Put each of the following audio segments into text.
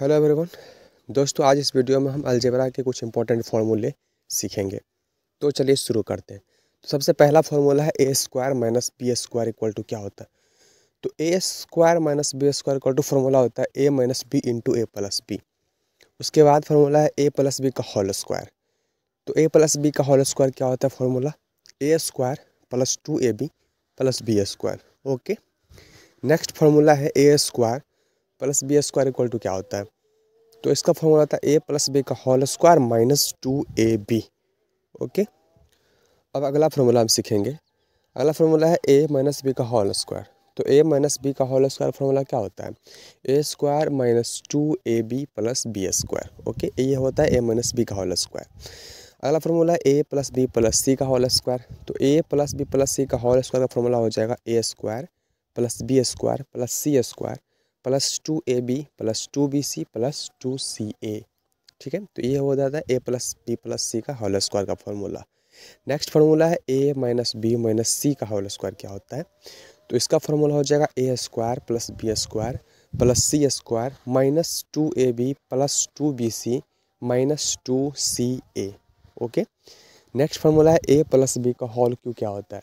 hello everyone दोस्तों आज इस वीडियो में हम अलजेबरा के कुछ इंपॉर्टेंट फार्मूले सीखेंगे तो चलिए शुरू करते हैं तो सबसे पहला फार्मूला है A square minus B square equal to क्या होता है तो A square minus B square equal to formula होता है A minus B into A plus B उसके बाद फार्मूला है ए प्लस बी का होल स्क्वायर तो ए प्लस बी का होल स्क्वायर क्या होता है formula A square plus two A B plus B square okay next formula है A square plus B square equal to क्या होता है तो इसका फॉर्मूला था ए प्लस बी का whole square minus two A B okay अब अगला फार्मूला हम सीखेंगे अगला फार्मूला है ए माइनस बी का होल स्क्वायर तो ए माइनस बी का होल स्क्वायर फार्मूला क्या होता है A square minus two A B plus B square okay ये होता है ए माइनस बी का होल स्क्वायर अगला फार्मूला है A plus B plus C का होल स्क्वायर तो A plus B plus C का होल स्क्वायर का फार्मूला हो जाएगा A square plus B square plus C square plus two A B plus two B C plus two C A ठीक है तो ये हो जाता है A plus B plus C का होल स्क्वायर का फॉर्मूला नेक्स्ट फार्मूला है A minus B minus C का होल स्क्वायर क्या होता है तो इसका फॉर्मूला हो जाएगा A square plus B square plus C square minus two A B plus two B C minus two C A okay next formula है A plus B का होल क्यू क्या होता है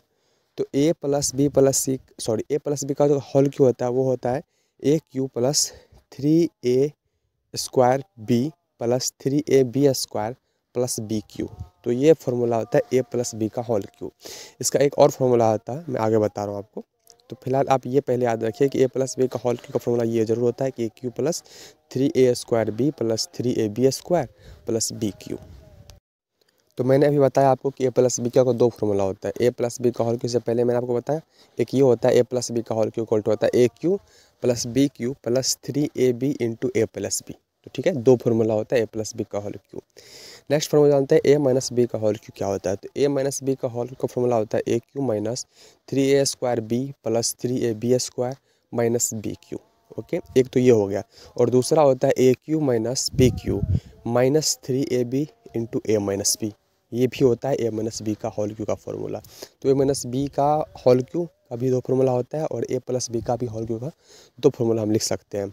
तो A plus B plus C sorry A plus B का जो whole cube होता है वो होता है A cube plus three A square B plus three A B square plus B cube तो ये फॉर्मूला होता है ए प्लस बी का होल क्यू इसका एक और फॉर्मूला होता है मैं आगे बता रहा हूँ आपको तो फिलहाल आप ये पहले याद रखिए कि ए प्लस बी का होल क्यू का फॉर्मूला ये जरूर होता है कि A cube plus three A square B plus three A B square plus B cube तो मैंने अभी बताया आपको कि ए प्लस बी का दो फॉर्मूला होता है ए प्लस बी का हॉल क्यू से पहले मैंने आपको बताया एक ये होता है ए प्लस बी का हॉल क्यू कॉल्ट होता है A cube plus B cube plus three A B into A plus B तो ठीक है दो फॉर्मूला होता है ए प्लस बी का हॉल क्यू नेक्स्ट फॉर्मूला जानते हैं ए माइनस बी का हॉल क्यू क्या होता है तो ए माइनस बी का हॉल का फॉर्मूला होता है A cube minus three A square B plus three A B square minus B cube okay एक तो ये हो गया और दूसरा होता है A cube minus B cube minus three A B into A minus B ये भी होता है ए माइनस बी का हॉल क्यू का फॉर्मूला तो ए माइनस बी का हॉल क्यू का भी दो फॉर्मूला होता है और ए प्लस बी का भी हॉल क्यू का दो फॉर्मूला हम लिख सकते हैं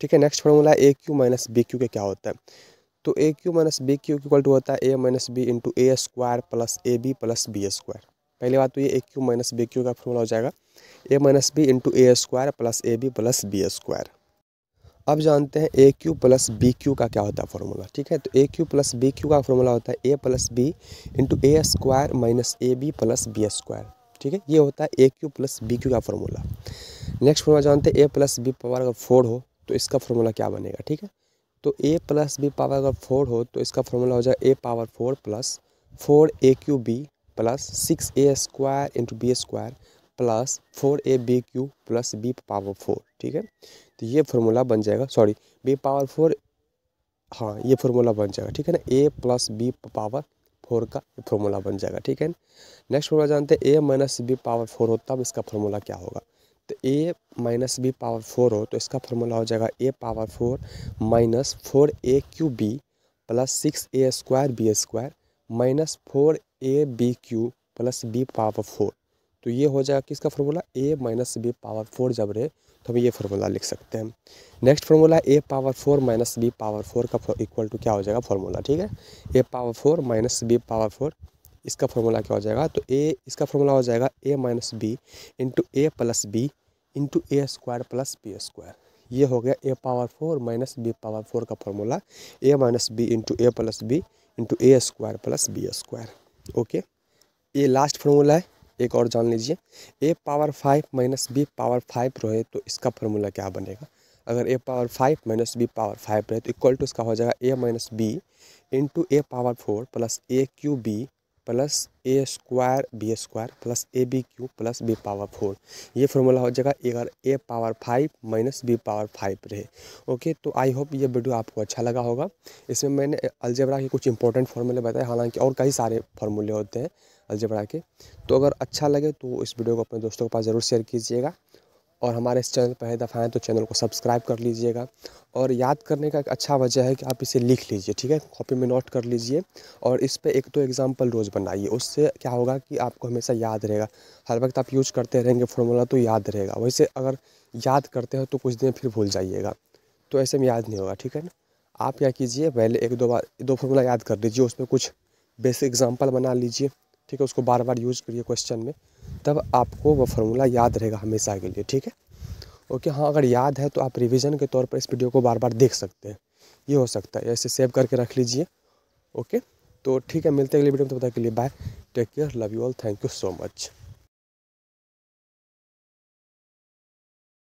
ठीक है next formula A cube minus B cube का क्या होता है तो A cube minus B cube equal to होता है A minus B into A square plus A B plus B square पहली बात तो ये A cube minus B cube का फॉर्मूला हो जाएगा A minus B into A square plus A B plus B square अब जानते हैं A cube plus B cube का क्या होता है फॉर्मूला ठीक है तो A cube plus B cube का फॉर्मूला होता है A plus B into A square minus A B plus B square ठीक है ये होता है A cube plus B cube का फॉर्मूला नेक्स्ट फॉर्मूला जानते हैं ए प्लस बी पावर अगर फोर हो तो इसका फॉर्मूला क्या बनेगा ठीक है तो ए प्लस बी पावर अगर फोर हो तो इसका फॉर्मूला हो जाएगा A power four plus four A cube B plus six A square into B square plus four A B cube plus B power four ठीक है तो ये फॉर्मूला बन जाएगा सॉरी बी पावर फोर हाँ ये फॉर्मूला बन जाएगा ठीक है ना A plus B power four का फॉर्मूला बन जाएगा ठीक है नेक्स्ट फॉर्मूला जानते हैं A minus B power four होता तब इसका फॉर्मूला क्या होगा तो A minus B power four हो तो इसका फॉर्मूला हो जाएगा A power four minus four A cube B plus six A square B square minus four A B cube plus B power four तो ये हो जाएगा किसका formula A minus B power four जब रहे तो हम ये फार्मूला लिख सकते हैं next formula A power four minus B power four का इक्वल टू क्या हो जाएगा फार्मूला ठीक है A power four minus B power four इसका फार्मूला क्या हो जाएगा तो ए इसका फार्मूला हो जाएगा A minus B into A plus B into A square plus B square ये हो गया A power four minus B power four का formula A minus B into A plus B into A square plus B square okay ये last formula है एक और जान लीजिए A power five minus B power five रहे तो इसका फॉर्मूला क्या बनेगा अगर A power five minus B power five रहे तो इक्वल टू इसका हो जाएगा A minus B into A power four plus A cube B plus A square B square plus A B cube plus B power four ये formula हो जाएगा अगर A power five minus B power five रहे okay तो I hope ये video आपको अच्छा लगा होगा इसमें मैंने अलजेबरा के कुछ इंपॉर्टेंट फार्मूले बताए हालांकि और कई सारे फार्मूले होते हैं अलजेबरा के तो अगर अच्छा लगे तो इस वीडियो को अपने दोस्तों के पास ज़रूर शेयर कीजिएगा और हमारे इस चैनल पहली दफ़ा हैं तो चैनल को सब्सक्राइब कर लीजिएगा और याद करने का एक अच्छा वजह है कि आप इसे लिख लीजिए ठीक है कॉपी में नोट कर लीजिए और इस पर एक दो तो एग्ज़ाम्पल रोज़ बनाइए उससे क्या होगा कि आपको हमेशा याद रहेगा हर वक्त आप यूज करते रहेंगे फॉर्मूला तो याद रहेगा वैसे अगर याद करते हो तो कुछ दिन फिर भूल जाइएगा तो ऐसे में याद नहीं होगा ठीक है ना आप क्या कीजिए पहले एक दो बार दो फॉर्मूला याद कर लीजिए उसमें कुछ बेसिक एग्जाम्पल बना लीजिए ठीक है उसको बार बार यूज करिए क्वेश्चन में तब आपको वह फॉर्मूला याद रहेगा हमेशा के लिए ठीक है ओके हाँ अगर याद है तो आप रिविज़न के तौर पर इस वीडियो को बार बार देख सकते हैं ये हो सकता है ऐसे सेव करके रख लीजिए ओके तो ठीक है मिलते हैं अगले वीडियो में तब तक के लिए bye take care love you all thank you so much